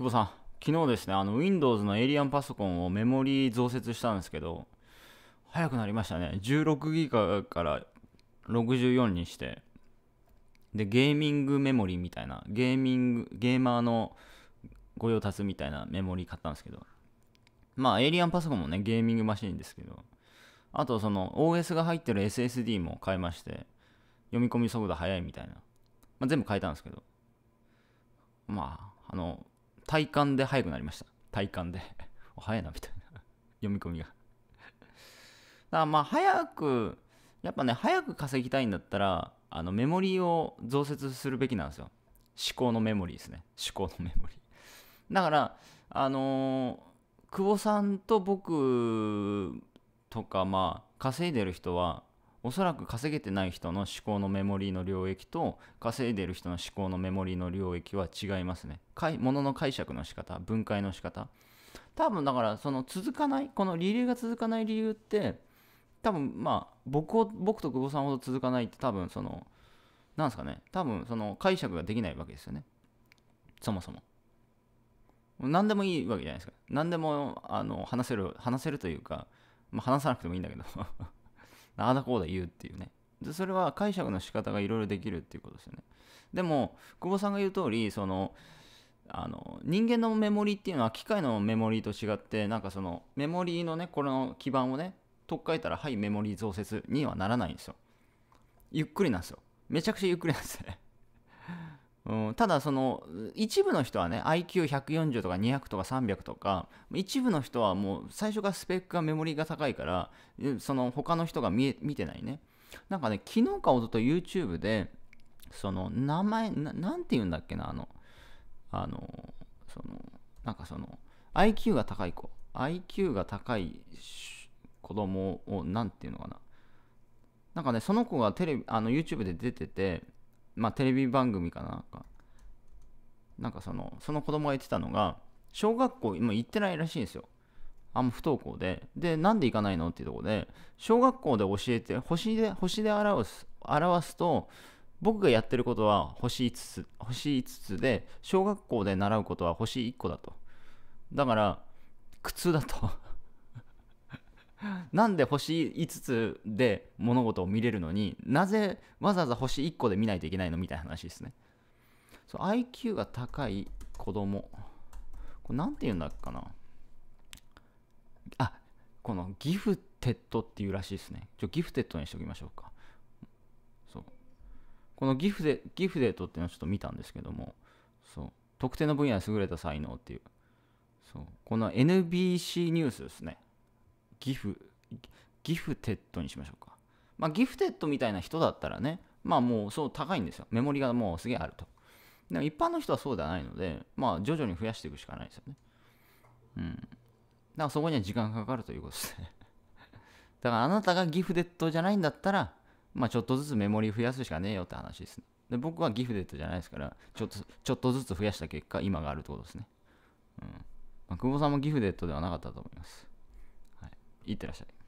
久保さん、昨日ですね、あの Windows のエイリアンパソコンをメモリ増設したんですけど、早くなりましたね。16ギガから64にして、で、ゲーミングメモリみたいな、ゲーミング、ゲーマーの御用達みたいなメモリ買ったんですけど、まあ、エイリアンパソコンもね、ゲーミングマシンですけど、あと、その、OS が入ってる SSD も買いまして、読み込み速度速いみたいな、まあ、全部変えたんですけど、まあ、あの、体感で速くなりました。体感で。速いな、みたいな。読み込みが。だからまあ、早く、やっぱね、早く稼ぎたいんだったら、あの、メモリーを増設するべきなんですよ。思考のメモリーですね。思考のメモリー。だから、あのー、久保さんと僕とか、まあ、稼いでる人は、おそらく稼げてない人の思考のメモリーの領域と稼いでる人の思考のメモリーの領域は違いますね。ものの解釈の仕方、分解の仕方。多分だからその続かない、このリレーが続かない理由って多分まあ僕を僕と久保さんほど続かないって多分そのなんすかね多分その解釈ができないわけですよね。そもそも。何でもいいわけじゃないですか。何でもあの話せる話せるというか、まあ、話さなくてもいいんだけどああだこうだ言うっていうね。でそれは解釈の仕方がいろいろできるっていうことですよね。でも、久保さんが言う通り、その、あの人間のメモリっていうのは機械のメモリと違ってなんかそのメモリのねこの基盤をね取っ替えたらはいメモリ増設にはならないんですよゆっくりなんですよめちゃくちゃゆっくりなんですねうん、ただその一部の人はね IQ140 とか200とか300とか一部の人はもう最初からスペックがメモリが高いからその他の人が見てないねなんかね昨日かおとと YouTube でその名前なんて言うんだっけなあのあのそのなんかその IQ が高い子 IQ が高い子供を何て言うのかななんかねその子がテレビあの YouTube で出ててまあテレビ番組かなんかなんかそのその子供が言ってたのが小学校今行ってないらしいんですよあんま不登校ででなんで行かないのっていうとこで小学校で教えて星で星で表す表すと僕がやってることは星5つ星5つで小学校で習うことは星1個だとだから苦痛だとなんで星5つで物事を見れるのになぜわざわざ星1個で見ないといけないのみたいな話ですねそう IQ が高い子供これ何て言うんだっかなあこのギフテッドっていうらしいですねちょギフテッドにしておきましょうかそうこのギフデギフテッドっていうのをちょっと見たんですけどもそう特定の分野で優れた才能っていうそうこの NBC ニュースですねギフギフテッドにしましょうか。まあ、ギフテッドみたいな人だったらね、まあもうそう高いんですよ。メモリがもうすげえあると。でも一般の人はそうではないので、まあ徐々に増やしていくしかないですよね。うん。だからそこには時間がかかるということですね。だからあなたがギフテッドじゃないんだったら、まあちょっとずつメモリ増やすしかねえよって話ですね。で僕はギフテッドじゃないですから、ちょっとちょっとずつ増やした結果、今があるってことですね。うん。まあ、久保さんもギフテッドではなかったと思います。はい。いってらっしゃい。